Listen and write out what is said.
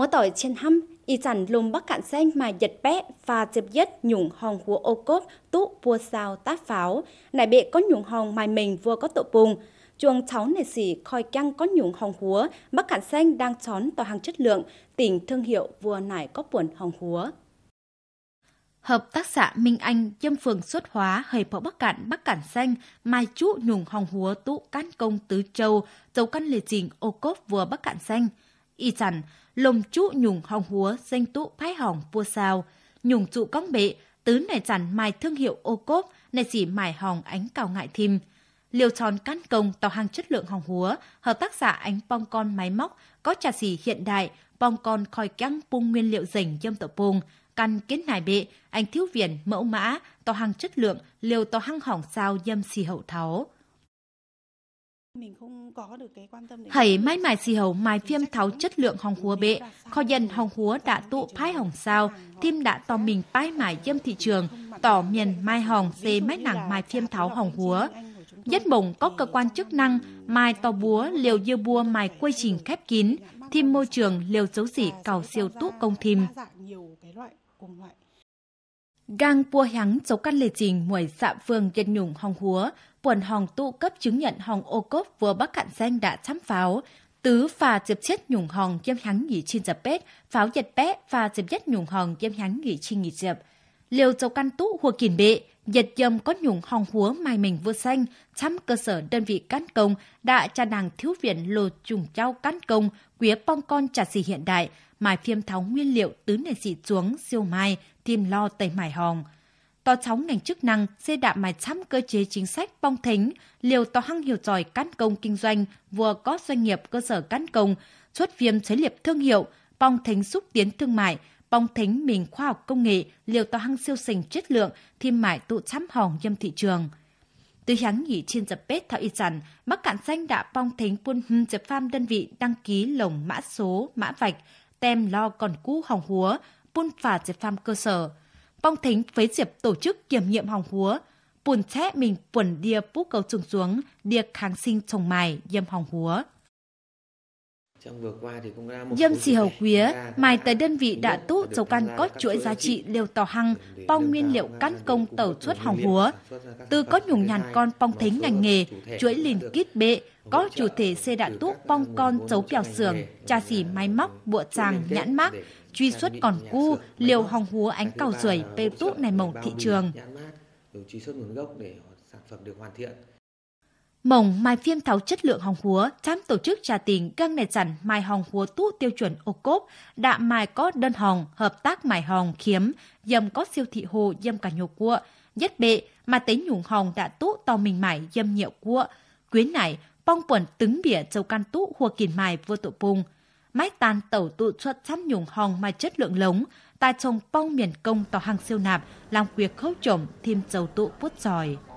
mỗi tội trên hâm y chẳng lùm bắc cạn xanh mà giật bé và dịp dứt nhủng hòn của ô cốt tú vua sao tát pháo này bị có nhủng hòn mài mình vừa có tổ bùng chuồng cháu này xỉ khoi căng có nhủng hòn húa bắc cạn xanh đang chón tòa hàng chất lượng tỉnh thương hiệu vừa nải có buồn hòn húa Hợp tác xã Minh Anh, Châm Phường Xuất Hóa, Hầy Phẫu Bắc Cạn, Bắc cạn Xanh, Mai Chú, Nhùng Hồng Húa, Tụ Cán Công, Tứ Châu, dấu Căn Lề Trình, Ô Cốp, Vừa Bắc Cạn Xanh – y chăn, lồng chú nhùng hồng húa danh tụ phái hỏng vua sao, nhùng trụ cong bệ, tứ này chăn mài thương hiệu ô cốp, này chỉ mài hỏng ánh cào ngại thim. Liều tròn căn công tàu hàng chất lượng hồng húa, hợp tác xã ánh bong con máy móc, có trà xỉ hiện đại, bong con khói căng bung nguyên liệu rảnh dâm tổ bùng, căn kiến nải bệ, anh thiếu viền mẫu mã, tàu hàng chất lượng, liều tàu hăng hỏng sao dâm xì hậu tháo. Hãy mãi mãi xì hầu mài phim tháo chất lượng hồng húa bệ, kho dân hồng húa đã tụ phái hồng sao, tim đã to mình phái mài dâm thị trường, tỏ miền mai hồng dê mái nặng mài phim tháo hồng húa. Nhất bổng có cơ quan chức năng, mài to búa, liều dưa bua mài quy trình khép kín, thêm môi trường liều dấu dị cầu siêu tụ công thìm. Gang pua hắng chấu căn lệ trình mùi xạ dạ phương dân nhùng hòng húa, quần hòng tụ cấp chứng nhận hòng ô cốp vừa bắc cạn danh đã chăm pháo. Tứ phà chụp chết nhùng hòng dâm hắn nghỉ trên dập bếp, pháo giật bé và chụp chết nhùng hòng dâm hắn nghỉ trên nghỉ dập. Liều chấu căn tụ hùa kiền bệ, Nhật dâm có nhùng hòng húa mai mình vừa xanh, chăm cơ sở đơn vị cán công đã cha nàng thiếu viện lô trùng trao cán công, quía bong con trà xì hiện đại, mài phiêm tháo nguyên liệu tứ nền xị xuống siêu mai, thiên lo tẩy mải hòn. To chóng ngành chức năng xe đạm mài chăm cơ chế chính sách bong thính, liều to hăng hiểu giỏi cán công kinh doanh, vừa có doanh nghiệp cơ sở cán công, xuất viêm chế liệp thương hiệu, bong thính xúc tiến thương mại, bong thính mình khoa học công nghệ, liều to hăng siêu sình chất lượng, thiên mại tụ chăm hòn dâm thị trường. Từ hắn nghỉ trên dập bếp theo y rằng, mắc Cạn danh đã bong thính buôn hưng dập pham đơn vị đăng ký lồng mã số, mã vạch, tem lo còn cũ hỏng húa, Bun và Diệp Pham cơ sở. Bong thính phế Diệp tổ chức kiểm nghiệm hòng húa. Bùn thế mình quần đia bú cầu trùng xuống, đia kháng sinh trồng mài, dâm hòng húa. Dâm xì hầu quía, mài tới đơn vị đã tú dầu can có chuỗi giá trị liều tàu hăng, bong nguyên liệu cán công tẩu xuất hỏng húa. Từ có nhùng nhàn con bong thính ngành nghề, chuỗi lìn kít bệ, có chủ thể xe đạn tú bong con dấu kẹo xưởng, trà xỉ à, máy móc, bụa tràng, nhãn mác, truy xuất còn cu, liều hỏng húa ánh cầu rưỡi, pê tú này mồng thị trường. Truy xuất nguồn gốc để sản phẩm được hoàn thiện. Mỏng mai phim tháo chất lượng hòng húa, chăm tổ chức trà tình găng nệt dặn mai hòng húa tu tiêu chuẩn ô cốp, đạ mai có đơn hòng hợp tác mai hòng khiếm, dâm có siêu thị hồ dâm cả nhổ cua, nhất bệ mà tế nhủng hòng đã tu to mình mải dâm nhậu cua. Quyến này, bong quần tứng bỉa châu can tu hùa kìn mài vua tụ bùng. Mái tàn tẩu tụ chuột chăm nhủng hồng mà chất lượng lống, ta trồng bong miền công tỏ hàng siêu nạp, làm việc khâu trộm thêm châu tụ bút giỏi.